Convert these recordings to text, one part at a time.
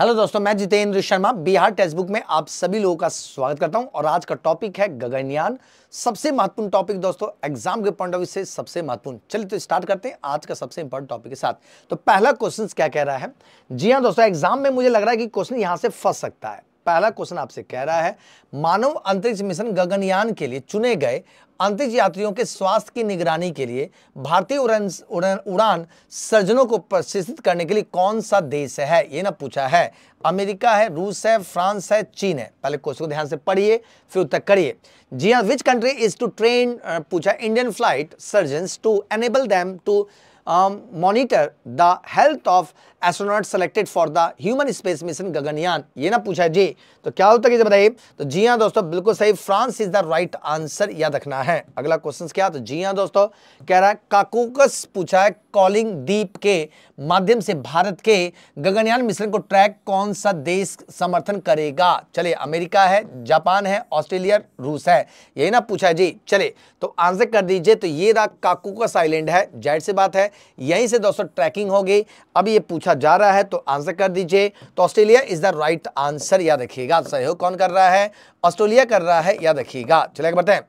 hello दोस्तों मैं Jitendra Sharma Bihar text book में आप सभी लोगों का स्वागत करता हूं और आज का टॉपिक है गगनयान सबसे महत्वपूर्ण टॉपिक दोस्तों एग्जाम के पॉइंट ऑफ व्यू से सबसे महत्वपूर्ण चलिए तो स्टार्ट करते हैं आज का सबसे इंपॉर्टेंट टॉपिक के साथ तो पहला क्वेश्चन क्या कह रहा है जी हाँ दोस्तों एग्जाम में मुझे लग रहा है कि क्वेश्चन यहाँ से फंस सकता है पहला क्वेश्चन आपसे कह रहा है मानव अंतरिक्ष मिशन गगनयान के लिए चुने गए अंतरिक्ष यात्रियों के स्वास्थ्य की निगरानी के लिए भारतीय उड़न उड़न उड़ान सर्जनों को प्रशिक्षित करने के लिए कौन सा देश है ये ना पूछा है अमेरिका है रूस है फ्रांस है चीन है पहले क्वेश्चन को ध्यान से पढ़िए फिर उत्तर करिए जी हाँ which country is to train पूछा Indian flight surgeon to enable them to um, monitor the health of astronauts selected for the human space mission Gaganyaan ये ना पूछा जी तो क्या होता है बताइए तो जी हाँ दोस्तों बिल्कुल सही France is the right answer याद रखना है अगला क्वेश्चन क्या तो जी हाँ दोस्तों कह रहा है काकोकस पूछा है कॉलिंग दीप के माध्यम से भारत के गगनयान मिशन को ट्रैक कौन सा देश समर्थन करेगा चले अमेरिका है जापान है ऑस्ट्रेलिया रूस है यही ना पूछा है जी चले तो आंसर कर दीजिए तो ये रहा काकोकस आइलैंड है जाहिर से बात है यहीं से दोस्तों ट्रैकिंग होगी अब ये पूछा जा रहा है तो आंसर कर दीजिए तो Australia is the right answer याद रखिएगा सहयोग कौन कर रहा है ऑस्ट्रेलिया कर रहा है याद रखिएगा चलिए बताएं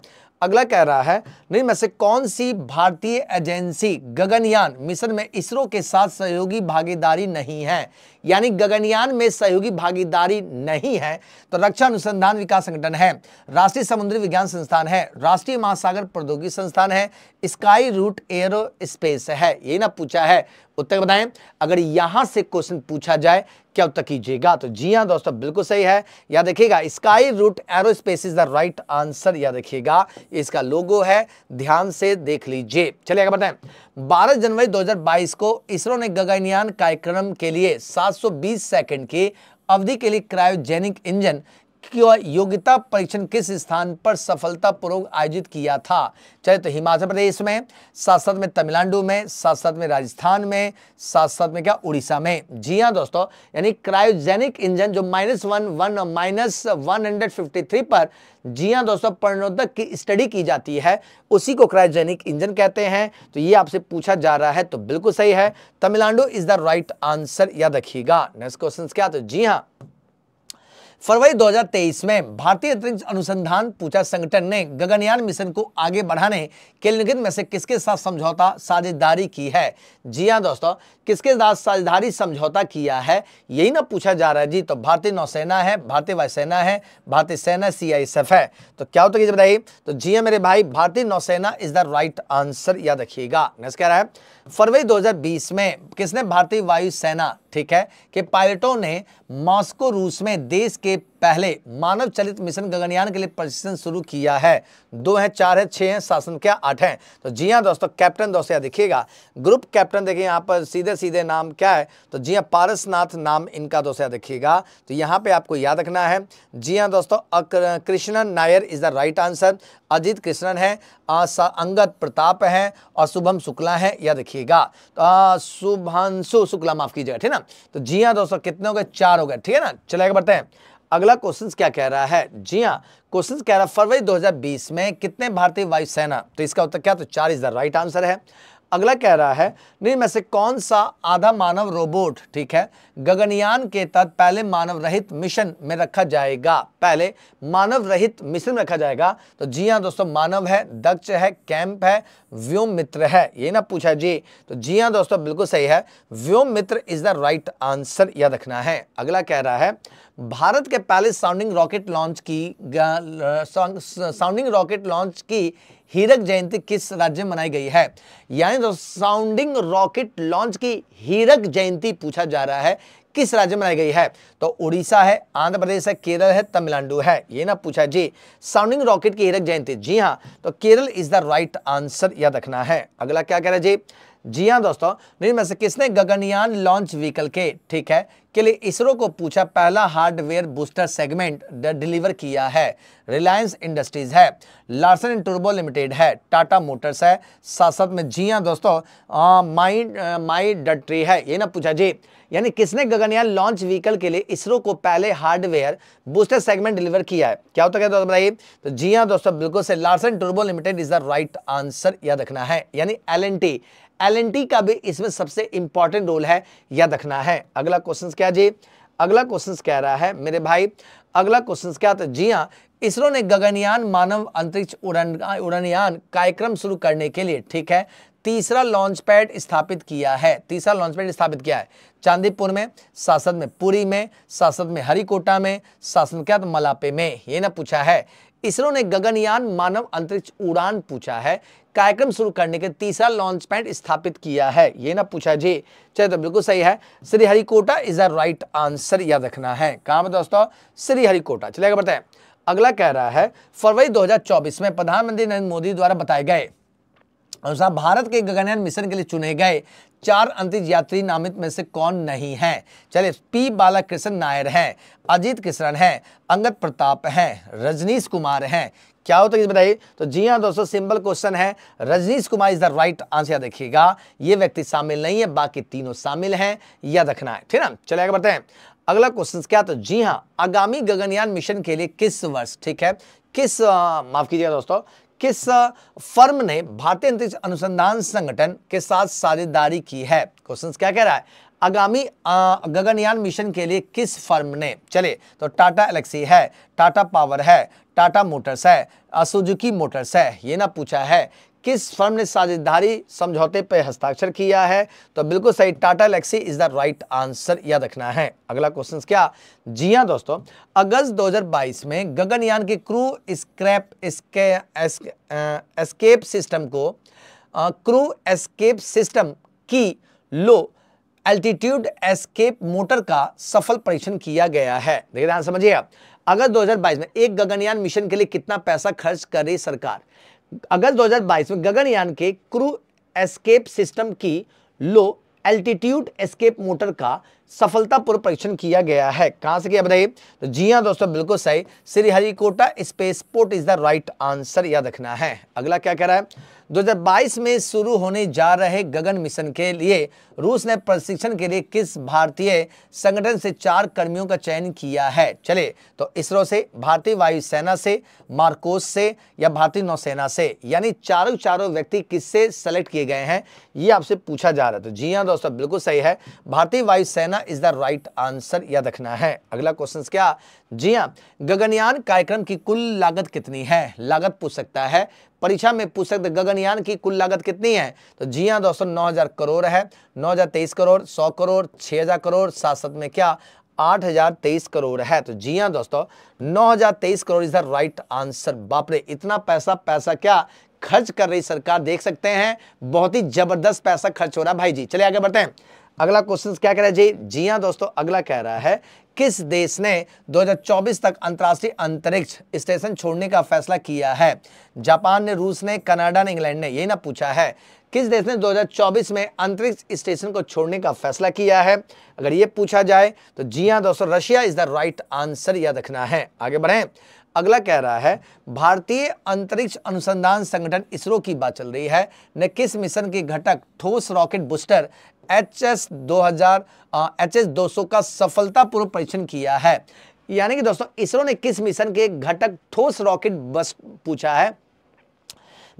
अगला कह रहा है नहीं में से कौन सी भारतीय एजेंसी गगनयान मिशन में इसरो के साथ सहयोगी भागीदारी नहीं है यानी गगनयान में सहयोगी भागीदारी नहीं है तो रक्षा अनुसंधान विकास संगठन है राष्ट्रीय समुद्री विज्ञान संस्थान है राष्ट्रीय महासागर प्रौद्योगिकी संस्थान है स्काई रूट एयरो स्पेस है ये ना पूछा है उत्तर बताएं अगर यहां से क्वेश्चन पूछा जाए क्या उत्तर कीजिएगा तो जी हाँ दोस्तों बिल्कुल सही है याद रखिएगा Skyroot Aerospace is the right answer याद रखिएगा इसका लोगो है ध्यान से देख लीजिए चलिए अगर बताएं 12 जनवरी 2022 को इसरो ने गगनयान कार्यक्रम के लिए 720 सेकंड की अवधि के लिए क्रायोजेनिक इंजन योग्यता परीक्षण किस स्थान पर सफलतापूर्वक आयोजित किया था चाहे तो हिमाचल प्रदेश में साथ साथ में तमिलनाडु में साथ साथ में राजस्थान में साथ साथ में क्या उड़ीसा में जी हाँ दोस्तों यानी क्रायोजेनिक इंजन जो minus one one minus one hundred fifty three पर जी हाँ दोस्तों पर्णोदक की स्टडी की जाती है उसी को क्रायोजेनिक इंजन कहते हैं तो ये आपसे पूछा जा रहा है तो बिल्कुल सही है Tamil Nadu is the right answer याद रखिएगा नेक्स्ट क्वेश्चन क्या तो जी हाँ फरवरी 2023 में भारतीय अंतरिक्ष अनुसंधान पूछा संगठन ने गगनयान मिशन को आगे बढ़ाने के लिए में से किसके साथ समझौता साझेदारी की है जी हाँ दोस्तों किसके साथ साझेदारी समझौता किया है यही ना पूछा जा रहा है जी तो भारतीय नौसेना है भारतीय वायुसेना है भारतीय सेना सी है तो क्या होता तो है बताइए तो जी हाँ मेरे भाई भारतीय नौसेना इज द राइट आंसर याद रखिएगा फरवरी दो हजार बीस में किसने भारतीय वायुसेना ठीक है कि पायलटों ने मॉस्को रूस में देश के पहले मानव चलित मिशन गगनयान के लिए प्रशिक्षण शुरू किया है दो है चार है छह है शासन क्या आठ है तो जी हाँ दोस्तों कैप्टन दोस्तों यहाँ देखिएगा ग्रुप कैप्टन देखिए यहाँ पर सीधे सीधे नाम क्या है तो जी हाँ पारसनाथ नाम इनका दोस्तों यहाँ देखिएगा तो यहाँ पे आपको याद रखना है जी हाँ दोस्तों Krishnan Nair is the right answer Ajit Krishnan है अंगद प्रताप है और शुभम शुक्ला है यह देखिएगा तो शुभांशु शुक्ला माफ कीजिएगा ठीक है ना तो जी हाँ दोस्तों कितने हो गए चार हो गए ठीक है ना चलेगा बढ़ते हैं अगला क्वेश्चन क्या कह रहा है जी हाँ क्वेश्चन कह रहा है फरवरी 2020 में कितने भारतीय वायुसेना तो इसका उत्तर क्या तो चार इज द राइट आंसर है अगला कह रहा है निम्न में से कौन सा आधा मानव रोबोट ठीक है गगनयान के तहत पहले मानव रहित मिशन में रखा जाएगा पहले मानव रहित मिशन में रखा जाएगा तो जी हाँ दोस्तों मानव है दक्ष है कैंप है व्योम मित्र है ये ना पूछा जी तो जी हाँ दोस्तों बिल्कुल सही है Vyom Mitra is the right answer याद रखना है अगला कह रहा है भारत के पहले साउंडिंग रॉकेट लॉन्च की साउंडिंग रॉकेट लॉन्च की हीरक जयंती किस राज्य में मनाई गई है यानी तो साउंडिंग रॉकेट लॉन्च की हीरक जयंती पूछा जा रहा है किस राज्य में मनाई गई है तो उड़ीसा है आंध्र प्रदेश है केरल है तमिलनाडु है ये ना पूछा जी साउंडिंग रॉकेट की हीरक जयंती जी हाँ तो Kerala is the right answer याद रखना है अगला क्या कह रहे जी जी हाँ दोस्तों में से किसने गगनयान लॉन्च व्हीकल के ठीक है के लिए इसरो को पूछा पहला हार्डवेयर बूस्टर सेगमेंट डिलीवर किया है रिलायंस इंडस्ट्रीज है लार्सन एंड टर्बो लिमिटेड है टाटा मोटर्स है साथ साथ में जी हाँ दोस्तों माई माई डट्री है ये ना पूछा जी यानी किसने गगनयान लॉन्च व्हीकल के लिए इसरो को पहले हार्डवेयर बूस्टर सेगमेंट डिलीवर किया है क्या होता है दोस्तों बताइए तो जी हाँ दोस्तों बिल्कुल से लार्सन टर्बो Limited is the right answer याद रखना है यानी एल एन टी एल का भी इसमें सबसे इंपॉर्टेंट रोल है याद रखना है अगला क्वेश्चन क्या जी अगला क्वेश्चन कह रहा है मेरे भाई अगला क्वेश्चन क्या था जी हाँ इसरो ने गगनयान मानव अंतरिक्ष उड़न उड़नयान कार्यक्रम शुरू करने के लिए ठीक है तीसरा लॉन्च पैड स्थापित किया है तीसरा लॉन्च पैड स्थापित किया है चांदीपुर में सासद में पुरी में सासद में हरिकोटा में सासन क्या मलापे में ये ना पूछा है इसरो ने गगनयान मानव अंतरिक्ष उड़ान पूछा है कार्यक्रम शुरू करने के तीसरा लॉन्च पैड स्थापित किया है ये ना पूछा जी चलिए तो बिल्कुल सही है Sriharikota is a right answer याद रखना है कहा पर दोस्तों श्रीहरिकोटा चलिए बताए अगला कह रहा है फरवरी 2024 में प्रधानमंत्री नरेंद्र मोदी द्वारा बताए गए अनुसार भारत के गगनयान मिशन के लिए चुने गए चार अंतरिक्ष यात्री नामित में से कौन नहीं है चलिए पी बालाकृष्ण नायर हैं अजीत किशन हैं अंगद प्रताप हैं रजनीश कुमार हैं क्या हो तो बताइए तो जी हाँ दोस्तों सिंपल क्वेश्चन है Rajnish Kumar is the right answer देखिएगा ये व्यक्ति शामिल नहीं है बाकी तीनों शामिल हैं याद रखना है ठीक ना चले आगे बढ़ते हैं अगला क्वेश्चन क्या तो जी हाँ आगामी गगनयान मिशन के लिए किस वर्ष ठीक है किस माफ कीजिएगा दोस्तों किस फर्म ने भारतीय अंतरिक्ष अनुसंधान संगठन के साथ साझेदारी की है क्वेश्चन क्या कह रहा है आगामी गगनयान मिशन के लिए किस फर्म ने चले तो टाटा एलेक्सी है टाटा पावर है टाटा मोटर्स है असुजुकी मोटर्स है ये ना पूछा है किस फर्म ने साझेदारी समझौते पर हस्ताक्षर किया है तो बिल्कुल सही टाटा लेक्सी इज द राइट आंसर याद रखना है अगला क्वेश्चन क्या जी हाँ दोस्तों अगस्त 2022 में गगनयान के क्रू स्क्रैप एस्केप सिस्टम को क्रू एस्केप सिस्टम की लो एल्टीट्यूड एस्केप मोटर का सफल परीक्षण किया गया है देखिए ध्यान समझिए आप अगर 2022 में एक गगनयान मिशन के लिए कितना पैसा खर्च करे सरकार अगर 2022 में गगनयान के क्रू एस्केप सिस्टम की लो एल्टीट्यूड एस्केप मोटर का सफलतापूर्व परीक्षण किया गया है कहां से किया बताइए तो जी हाँ दोस्तों बिल्कुल सही Sriharikota spaceport is the right answer याद रखना है अगला क्या कह रहा है 2022 में शुरू होने जा रहे गगन मिशन के लिए रूस ने प्रशिक्षण के लिए किस भारतीय संगठन से चार कर्मियों का चयन किया है चले तो इसरो से भारतीय वायुसेना से मार्कोस से या भारतीय नौसेना से यानी चारों चारों व्यक्ति किससे सेलेक्ट किए गए हैं ये आपसे पूछा जा रहा है तो जी हाँ दोस्तों बिल्कुल सही है भारतीय वायुसेना करना इज द राइट आंसर याद रखना है अगला क्वेश्चन क्या जी हाँ गगनयान कार्यक्रम की कुल लागत कितनी है लागत पूछ सकता है परीक्षा में पूछ सकते गगनयान की कुल लागत कितनी है तो जी हाँ दोस्तों नौ हजार करोड़ है नौ हजार तेईस करोड़ सौ करोड़ छह हजार करोड़ साथ साथ में क्या आठ हजार तेईस करोड़ है तो जी हाँ दोस्तों नौ हजार तेईस crore is the right answer बापरे इतना पैसा पैसा क्या खर्च कर रही सरकार देख सकते हैं बहुत ही जबरदस्त पैसा खर्च हो रहा है भाई जी चले आगे बढ़ते हैं अगला क्वेश्चन क्या कह रहा है जी जी हाँ दोस्तों अगला कह रहा है किस देश ने 2024 तक अंतर्राष्ट्रीय अंतरिक्ष स्टेशन छोड़ने का फैसला किया है जापान ने रूस ने कनाडा ने इंग्लैंड ने यही ना पूछा है किस देश ने 2024 में अंतरिक्ष स्टेशन को छोड़ने का फैसला किया है अगर ये पूछा जाए तो जी हाँ दोस्तों Russia is the right answer याद रखना है आगे बढ़ें अगला कह रहा है भारतीय अंतरिक्ष अनुसंधान संगठन इसरो की बात चल रही है ने किस मिशन की घटक ठोस रॉकेट बूस्टर एच एस दो हजार एच एस दो सौ का सफलतापूर्वक परीक्षण किया है यानी कि दोस्तों इसरो ने किस मिशन के घटक ठोस रॉकेट बस पूछा है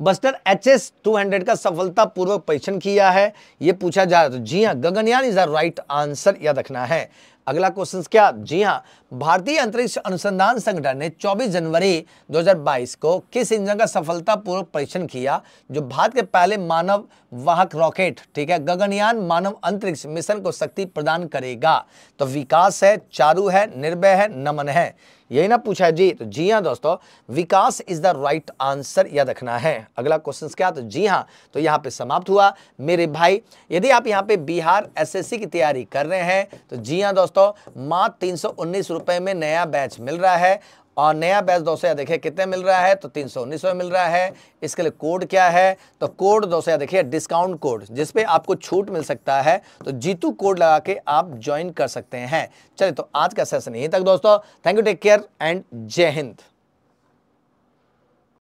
booster H S two hundred का सफलतापूर्वक परीक्षण किया है यह पूछा जा रहा जी हाँ Gaganyaan is the right answer याद रखना है अगला क्वेश्चन क्या जी हाँ भारतीय अंतरिक्ष अनुसंधान संगठन ने 24 जनवरी 2022 को किस इंजन का सफलतापूर्वक परीक्षण किया जो भारत के पहले मानव वाहक रॉकेट ठीक है गगनयान मानव अंतरिक्ष मिशन को शक्ति प्रदान करेगा तो विकास है चारू है निर्भय है नमन है यही ना पूछा है जी तो जी हाँ दोस्तों Vikas is the right answer याद रखना है अगला क्वेश्चन क्या तो जी हाँ तो यहाँ पे समाप्त हुआ मेरे भाई यदि आप यहाँ पे बिहार एसएससी की तैयारी कर रहे हैं तो जी हाँ दोस्तों दोस्तों मात तीन सौ में नया बैच मिल रहा है और नया बैच दोस्तों यहाँ देखिए कितने मिल रहा है तो तीन सौ उन्नीस में मिल रहा है इसके लिए कोड क्या है तो कोड दोस्तों यहाँ देखिए डिस्काउंट कोड जिस पे आपको छूट मिल सकता है तो जीतू कोड लगा के आप ज्वाइन कर सकते हैं चलिए तो आज का सेशन यहीं तक दोस्तों thank you take care and Jai Hind